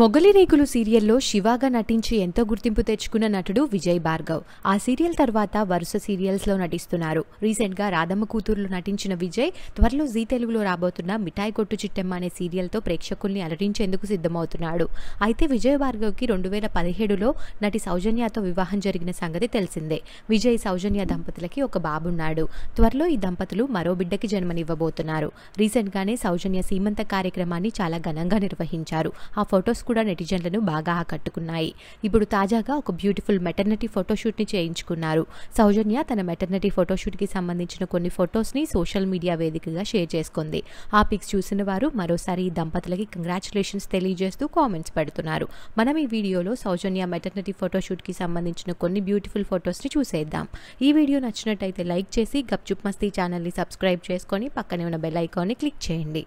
మొగలి రేకులు సీరియల్లో శివాగా నటించి ఎంతో గుర్తింపు తెచ్చుకున్న నటుడు విజయ్ భార్గవ్ ఆ సీరియల్ తర్వాత వరుస సీరియల్స్లో నటిస్తున్నారు రీసెంట్గా రాధమ్మ కూతురులో నటించిన విజయ్ త్వరలో జీ తెలుగులో రాబోతున్న మిఠాయి కొట్టు చిట్టెమ్మ అనే సీరియల్తో ప్రేక్షకుల్ని అలరించేందుకు సిద్ధమవుతున్నాడు అయితే విజయ్ భార్గవ్కి రెండు వేల పదిహేడులో నటి సౌజన్యతో వివాహం జరిగిన సంగతి తెలిసిందే విజయ్ సౌజన్య దంపతులకి ఒక బాబున్నాడు త్వరలో ఈ దంపతులు మరో బిడ్డకి జన్మనివ్వబోతున్నారు రీసెంట్గానే సౌజన్య సీమంత కార్యక్రమాన్ని చాలా ఘనంగా నిర్వహించారు ఆ ఫొటోస్ కూడా నెటిజన్లను బాగా ఆకట్టుకున్నాయి ఇప్పుడు తాజాగా ఒక బ్యూటిఫుల్ మెటర్నిటీ ఫోటోషూట్ని చేయించుకున్నారు సౌజన్య తన మెటర్నిటీ ఫోటోషూట్కి సంబంధించిన కొన్ని ఫొటోస్ని సోషల్ మీడియా వేదికగా షేర్ చేసుకుంది ఆ పిక్స్ చూసిన వారు మరోసారి ఈ దంపతులకి కంగ్రాచులేషన్స్ తెలియజేస్తూ కామెంట్స్ పెడుతున్నారు మనం ఈ వీడియోలో సౌజన్య మెటర్నిటీ ఫోటోషూట్కి సంబంధించిన కొన్ని బ్యూటిఫుల్ ని చూసేద్దాం ఈ వీడియో నచ్చినట్టయితే లైక్ చేసి గప్చుప్ మస్తీ ఛానల్ని సబ్స్క్రైబ్ చేసుకొని పక్కనే ఉన్న బెల్ ని క్లిక్ చేయండి